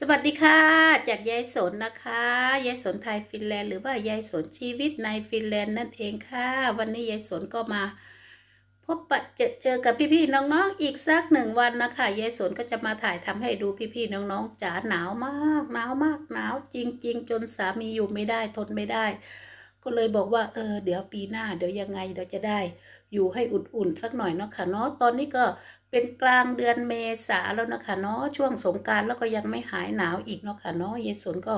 สวัสดีค่ะ จากยายสนนะคะยายสนไทยฟินแลนด์หรือว่ายายสนชีวิตในฟินแลนด์นั่นเองค่ะ วันนี้ยายสนก็มาพบปะเจอเจอกับพี่ๆน้องๆออีกสักหนึ่งวันนะคะยายสนก็จะมาถ่ายทำให้ดูพี่ๆน้องๆจ๋าหนาวมากหนาวมากหนาว จริงๆ จนสามีอยู่ไม่ได้ ทนไม่ได้ ก็เลยบอกว่าเออ เดี๋ยวปีหน้าเดี๋ยวยังไงเดี๋ยวจะได้ อยู่ให้อุ่นๆสักหน่อยเนาะค่ะเนาะตอนนี้ก็เป็นกลางเดือนเมษาแล้วนะคะเนาะช่วงสงการแล้วก็ยังไม่หายหนาวอีกเนาะค่ะเนาะเยสนก็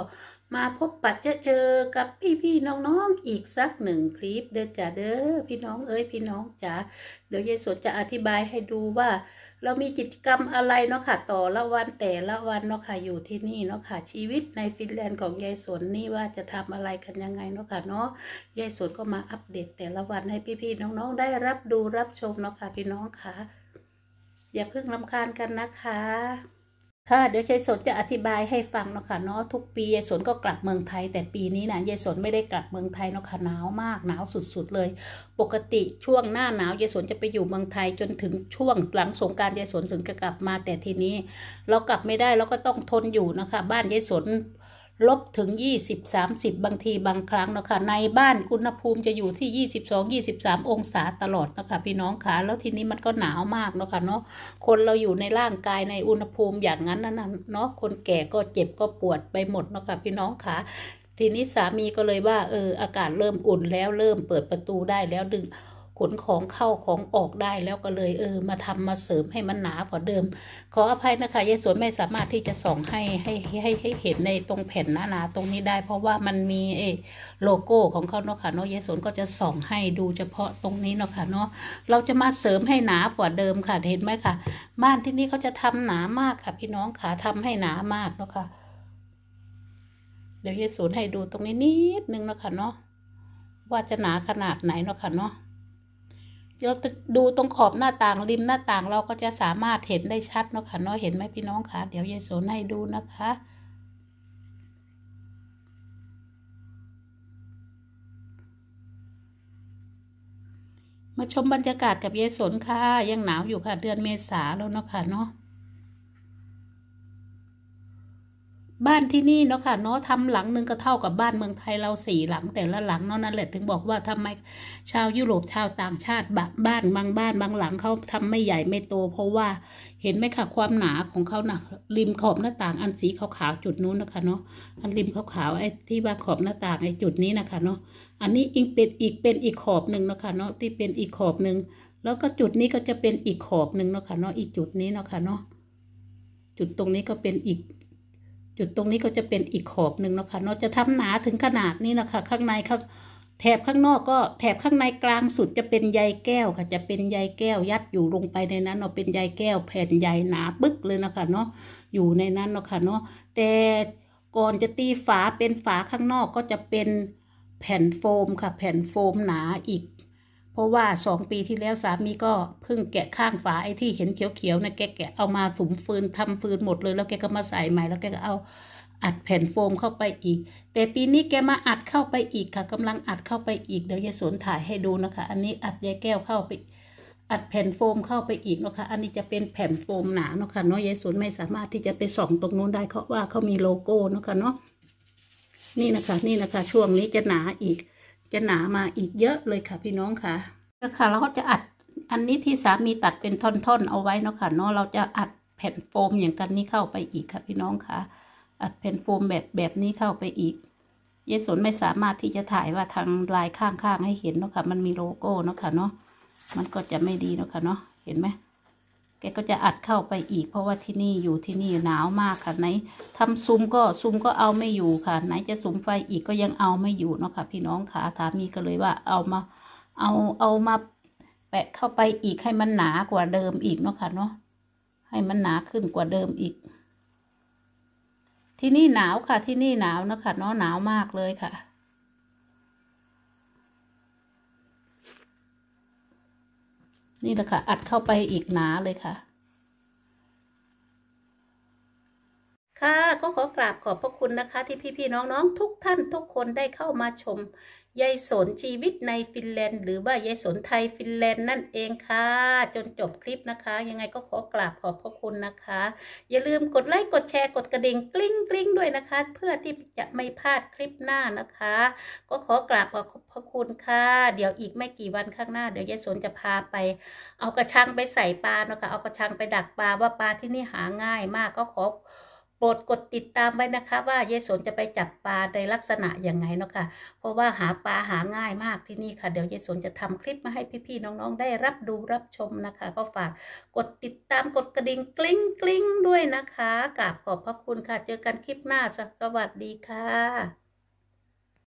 มาพบปะจะเจอกับพี่พี่น้องๆออีกสักหนึ่งคลิปเด้อจ้าเด้อพี่น้องเอ้ยพี่น้องจ๋าเดี๋ยวเยสนจะอธิบายให้ดูว่า เรามีกิจกรรมอะไรเนาะค่ะต่อละวันแต่ละวันเนาะค่ะอยู่ที่นี่เนาะค่ะชีวิตในฟินแลนด์ของยายสนนี่ว่าจะทำอะไรกันยังไง เนาะค่ะเนาะยายสนก็มาอัปเดตแต่ละวัน ให้พี่พี่น้องๆ ได้รับดูรับชมเนาะค่ะพี่น้องค่ะอย่าเพิ่งลำคาญกันนะคะ ค่ะ เดี๋ยวยายสนจะอธิบายให้ฟังเนาะค่ะเนาะทุกปียายสนก็กลับเมืองไทย แต่ปีนี้นะยายสนไม่ได้กลับเมืองไทยเนาะค่ะหนาวมากหนาวสุดๆเลย ปกติช่วงหน้าหนาวยายสนจะไปอยู่เมืองไทยจนถึงช่วงหลังสงการยายสนถึงจะกลับมาแต่ทีนี้ เรากลับไม่ได้เราก็ต้องทนอยู่นะคะบ้านยายสนลบถึง 20-30 บางทีบางครั้งนะคะในบ้านอุณหภูมิจะอยู่ที่ 22-23 องศาตลอดนะคะพี่น้องขาแล้วทีนี้มันก็หนาวมากนะคะเนาะ คนเราอยู่ในร่างกายในอุณหภูมิอย่างนั้นนั่นเนาะ คนแก่ก็เจ็บก็ปวดไปหมดนะคะพี่น้องขาทีนี้สามีก็เลยว่าเอออากาศเริ่มอุ่นแล้วเริ่มเปิดประตูได้แล้วดึงขนของเข้าของ ออกได้แล้วก็เลยเออ มาทำมาเสริมให้มันหนากว่าเดิมขออภัยนะคะยายสวนไม่สามารถที่จะส่องให้ ให้ให้ให้เห็นในตรงแผ่นหนาๆตรงนี้ได้ เพราะว่ามันมีเอโลโก้ของเขาเนาะค่ะเนาะยายสวนก็จะส่องให้ดู เฉพาะตรงนี้เนาะค่ะเนาะเราจะมาเสริมให้หนากว่าเดิมค่ะเห็นไหมค่ะบ้านที่นี่เขาจะทำหนามากค่ะ พี่น้องค่ะทำให้หนามากเนาะค่ะเดี๋ยวยายสวน ให้ดูตรงนี้นิดนึงเนาะค่ะเนาะว่าจะหนาขนาดไหนเนาะค่ะเนาะเราดูตรงขอบหน้าต่างริมหน้าต่างเราก็จะสามารถเห็นได้ชัดเนาะค่ะเนาะเห็นไหมพี่น้องคะเดี๋ยวยายโสนให้ดูนะคะ มาชมบรรยากาศกับยายสนค่ะยังหนาวอยู่ค่ะเดือนเมษาแล้วเนาะค่ะเนาะบ้านที่นี่เนาะค่ะเนาะทำหลังหนึ่งก็เท่ากับบ้านเมืองไทยเราสี่หลัง แต่ละหลังเนาะนั่นแหละถึงบอกว่าทำไม ชาวยุโรปชาวต่างชาติบ้านบางบ้านบางหลังเขาทำไม่ใหญ่ไม่โต เพราะว่า เห็นไหมค่ะความหนาของเขาหนะริมขอบหน้าต่าง อันสีขาวๆจุดนู้นนะคะ เนาะอันริมขาวๆไอ้ที่ว่าขอบหน้าต่างไอ้จุดนี้นะคะ เนาะอันนี้อีกเป็นอีกเป็นอีกขอบหนึ่งนะคะเนาะที่เป็นอีกขอบหนึ่งแล้วก็จุดนี้ก็จะเป็นอีกขอบหนึ่งนะคะเนาะอีกจุดนี้นะคะเนาะจุดตรงนี้ก็เป็นอีกจุดตรงนี้ก็จะเป็นอีกขอบหนึ่งนะคะเนาะจะทำหนาถึงขนาดนี้นะคะ ข้างในข้างแถบข้างนอก ก็แถบข้างในกลางสุดจะเป็นใยแก้วค่ะจะเป็นใยแก้วยัดอยู่ลงไปในนั้นเนาะเป็นใยแก้ว แผ่นใยหนาปึ๊กเลยนะคะเนาะอยู่ในนั้นเนาะค่ะเนาะแต่ก่อนจะตีฝาเป็นฝาข้างนอกก็จะเป็นแผ่นโฟมค่ะ แผ่นโฟมหนาอีกพราะว่าสองปีที่แล้วสามีก็เพิ่งแกะข้างฝาไอ้ที่เห็นเขียวๆนะแกแกะเอามาสุมฟืนทำฟืนหมดเลยแล้วแกก็มาใส่ใหม่แล้วแกก็เอาอัดแผ่นโฟมเข้าไปอีก แต่ปีนี้แกมาอัดเข้าไปอีกค่ะ กำลังอัดเข้าไปอีกเดี๋ยวยายสวนถ่ายให้ดูนะคะ อันนี้อัดยายแก้วเข้าไป อัดแผ่นโฟมเข้าไปอีกนะคะอันนี้จะเป็นแผ่นโฟมหนาเนาะค่ะเนาะยายสวนไม่สามารถที่จะไปส่องตรงนู้นได้เพราะว่าเขามีโลโก้เนาะค่ะเนาะนี่นะคะนี่นะคะ ช่วงนี้จะหนาอีกจะหนามาอีกเยอะเลยค่ะ พี่น้องค่ะนะคะเราก็จะอัดอันนี้ที่ สามีตัดเป็นท่อนๆเอาไว้เนาะค่ะ เนาะเราจะอัดแผ่นโฟมอย่างกันนี้เข้าไปอีกค่ะพี่น้องค่ะ อัดแผ่นโฟมแบบแบบนี้เข้าไปอีก เยสนไม่สามารถที่จะถ่ายว่าทางลายข้างๆให้เห็นเนาะค่ะมันมีโลโก้เนาะค่ะเนาะมันก็จะไม่ดีเนาะค่ะเนาะเห็นไหมแกก็จะอัดเข้าไปอีกเพราะว่าที่นี่อยู่ที่นี่หนาวมากค่ะ ไหน ทำซุ้มก็ซุ้มก็เอาไม่อยู่ค่ะ ไหนจะซุ้มไฟอีกก็ยังเอาไม่อยู่เนาะค่ะ พี่น้องค่ะถามีก็เลยว่าเอามา เอาเอามาแปะเข้าไปอีกให้มันหนากว่าเดิมอีกเนาะค่ะเนาะให้มันหนาขึ้นกว่าเดิมอีก ที่นี่หนาวค่ะ ที่นี่หนาวเนาะค่ะเนาะหนาวมากเลยค่ะนี่แหละค่ะ อัดเข้าไปอีกหนาเลยค่ะ ค่ะ ก็ขอกราบขอบพระคุณนะคะ ที่พี่ๆน้องๆทุกท่านทุกคนได้เข้ามาชมยายสนชีวิตในฟินแลนด์หรือว่ายายสนไทยฟินแลนด์นั่นเองค่ะ จนจบคลิปนะคะ ยังไงก็ขอกราบขอบพระคุณนะคะ อย่าลืมกดไลค์กดแชร์กดกระดิ่งกลิ้งกลิ้งด้วยนะคะ เพื่อที่จะไม่พลาดคลิปหน้านะคะ ก็ขอกราบขอบพระคุณค่ะ เดี๋ยวอีกไม่กี่วันข้างหน้าเดี๋ยวยายสนจะพาไป เอากระชังไปใส่ปลานะคะ เอากระชังไปดักปลาว่าปลาที่นี่หาง่ายมากก็ขอโปรดกดติดตามไว้นะคะ ว่าเยสนจะไปจับปลาในลักษณะอย่างไงเนาะคะ่ะเพราะว่าหาปลาหาง่ายมากที่นี่ค่ะเดี๋ยวเยสนจะทำคลิปมาให้พี่ๆน้องๆ ได้รับดูรับชมนะคะ ก็ฝากกดติดตามกดกระดิ่งกลิ้งกลิ้งด้วยนะคะกราบขอบพระคุณค่ะเจอกันคลิปหน้าสวัสดีค่ะ